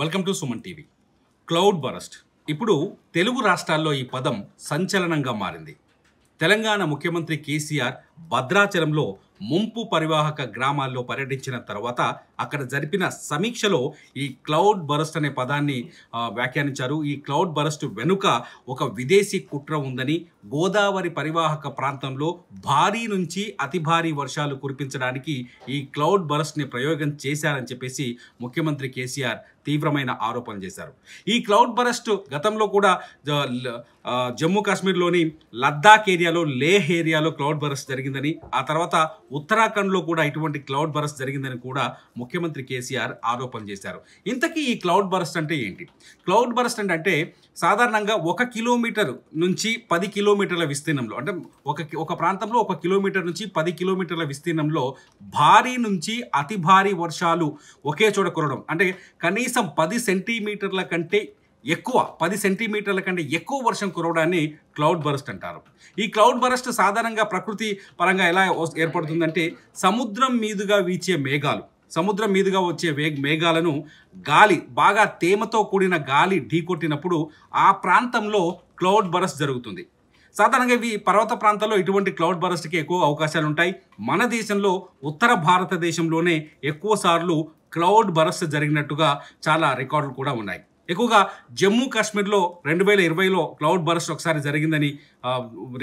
welcome to Suman TV cloud burst ఇప్పుడు తెలుగు రాష్ట్రాల్లో ఈ పదం సంచలనంగా మారింది తెలంగాణ ముఖ్యమంత్రి కేసీఆర్ భద్రాచలంలో ముంపు పరివాహక గ్రామాల్లో పర్యటించిన తర్వాత అక్కడ జరిపిన సమీక్షలో ఈ క్లౌడ్ బరస్ట్ అనే పదాన్ని వ్యాఖ్యానించారు ఈ క్లౌడ్ బరస్ట్ వెనుక ఒక విదేశీ కుట్ర ఉందని గోదావరి పరివాహక ప్రాంతంలో భారీ నుంచి అతి భారీ వర్షాలు కురిపించడానికి ఈ క్లౌడ్ బరస్ట్ని ప్రయోగం చేశారని చెప్పేసి ముఖ్యమంత్రి కేసీఆర్ తీవ్రమైన ఆరోపణలు చేశారు ఈ క్లౌడ్ బరస్ట్ గతంలో కూడా జమ్మూ కాశ్మీర్లోని లద్దాఖ్ ఏరియాలో లేహ్ ఏరియాలో క్లౌడ్ బరస్ట్ జరిగింది జరిగిందని ఆ తర్వాత ఉత్తరాఖండ్లో కూడా ఇటువంటి క్లౌడ్ బరస్ జరిగిందని కూడా ముఖ్యమంత్రి కేసీఆర్ ఆరోపణ చేశారు ఇంతకీ ఈ క్లౌడ్ బరస్ట్ అంటే ఏంటి క్లౌడ్ బరస్ట్ అంటే సాధారణంగా ఒక కిలోమీటర్ నుంచి పది కిలోమీటర్ల విస్తీర్ణంలో అంటే ఒక ఒక ప్రాంతంలో ఒక కిలోమీటర్ నుంచి పది కిలోమీటర్ల విస్తీర్ణంలో భారీ నుంచి అతి భారీ వర్షాలు ఒకే చోట కురవడం అంటే కనీసం పది సెంటీమీటర్ల కంటే ఎక్కువ పది సెంటీమీటర్ల కంటే ఎక్కువ వర్షం కురవడాన్ని క్లౌడ్ బరస్ట్ అంటారు ఈ క్లౌడ్ బరస్ట్ సాధారణంగా ప్రకృతి పరంగా ఎలా ఏర్పడుతుందంటే సముద్రం మీదుగా వీచే మేఘాలు సముద్రం మీదుగా వచ్చే వేగ మేఘాలను గాలి బాగా తేమతో కూడిన గాలి ఢీకొట్టినప్పుడు ఆ ప్రాంతంలో క్లౌడ్ బరస్ట్ జరుగుతుంది సాధారణంగా ఇవి పర్వత ప్రాంతాల్లో ఇటువంటి క్లౌడ్ బరస్ట్కి ఎక్కువ అవకాశాలు ఉంటాయి మన దేశంలో ఉత్తర భారతదేశంలోనే ఎక్కువ సార్లు క్లౌడ్ బరస్ట్ జరిగినట్టుగా చాలా రికార్డులు కూడా ఉన్నాయి ఎక్కువగా జమ్మూ కాశ్మీర్లో రెండు వేల ఇరవైలో క్లౌడ్ బరస్ట్ ఒకసారి జరిగిందని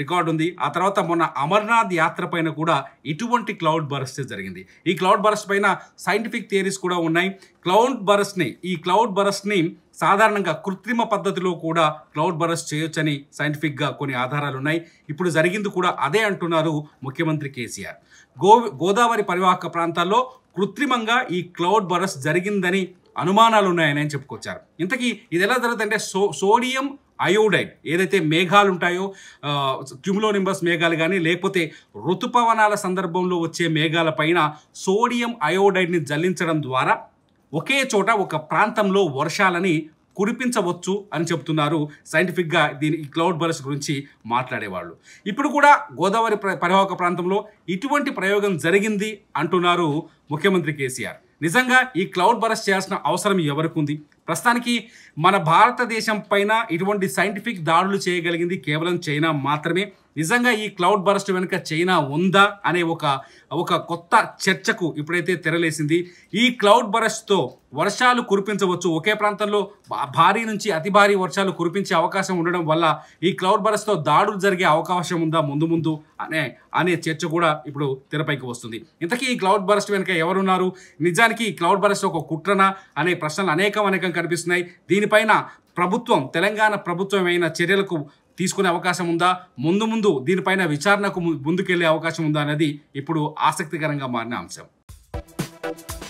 రికార్డు ఉంది ఆ తర్వాత మొన్న అమర్నాథ్ యాత్ర పైన కూడా ఇటువంటి క్లౌడ్ బరస్ట్ జరిగింది ఈ క్లౌడ్ బరస్ట్ పైన సైంటిఫిక్ థియరీస్ కూడా ఉన్నాయి క్లౌడ్ బరస్ట్ని ఈ క్లౌడ్ బరస్ట్ని సాధారణంగా కృత్రిమ పద్ధతిలో కూడా క్లౌడ్ బరస్ట్ చేయొచ్చని సైంటిఫిక్గా కొన్ని ఆధారాలు ఉన్నాయి ఇప్పుడు జరిగింది కూడా అదే అంటున్నారు ముఖ్యమంత్రి కేసీఆర్ గో గోదావరి పరివాహక ప్రాంతాల్లో కృత్రిమంగా ఈ క్లౌడ్ బరస్ జరిగిందని అనుమానాలు ఉన్నాయని అని చెప్పుకొచ్చారు ఇంతకీ ఇది ఎలా జరుగుతుందంటే సో సోడియం అయోడైడ్ ఏదైతే మేఘాలు ఉంటాయో నింబస్ మేఘాలు కానీ లేకపోతే ఋతుపవనాల సందర్భంలో వచ్చే మేఘాల పైన సోడియం అయోడైడ్ని జల్లించడం ద్వారా ఒకే చోట ఒక ప్రాంతంలో వర్షాలని కురిపించవచ్చు అని చెప్తున్నారు సైంటిఫిక్గా దీని క్లౌడ్ బర్స్ గురించి మాట్లాడేవాళ్ళు ఇప్పుడు కూడా గోదావరి పరివాహక ప్రాంతంలో ఇటువంటి ప్రయోగం జరిగింది అంటున్నారు ముఖ్యమంత్రి కేసీఆర్ నిజంగా ఈ క్లౌడ్ బరస్ చేయాల్సిన అవసరం ఎవరికి ఉంది ప్రస్తుతానికి మన భారతదేశం పైన ఇటువంటి సైంటిఫిక్ దాడులు చేయగలిగింది కేవలం చైనా మాత్రమే నిజంగా ఈ క్లౌడ్ బరస్ట్ వెనుక చైనా ఉందా అనే ఒక ఒక కొత్త చర్చకు ఇప్పుడైతే తెరలేసింది ఈ క్లౌడ్ బరస్ట్తో వర్షాలు కురిపించవచ్చు ఒకే ప్రాంతంలో భారీ నుంచి అతి భారీ వర్షాలు కురిపించే అవకాశం ఉండడం వల్ల ఈ క్లౌడ్ బరస్ట్తో దాడులు జరిగే అవకాశం ఉందా ముందు ముందు అనే అనే చర్చ కూడా ఇప్పుడు తెరపైకి వస్తుంది ఇంతకీ ఈ క్లౌడ్ బరస్ట్ వెనుక ఎవరున్నారు నిజానికి ఈ క్లౌడ్ బరస్ట్ ఒక కుట్రనా అనే ప్రశ్నలు అనేకం అనేకం కనిపిస్తున్నాయి దీనిపైన ప్రభుత్వం తెలంగాణ ప్రభుత్వం అయిన చర్యలకు తీసుకునే అవకాశం ఉందా ముందు ముందు దీనిపైన విచారణకు ముందుకెళ్లే అవకాశం ఉందా అనేది ఇప్పుడు ఆసక్తికరంగా మారిన అంశం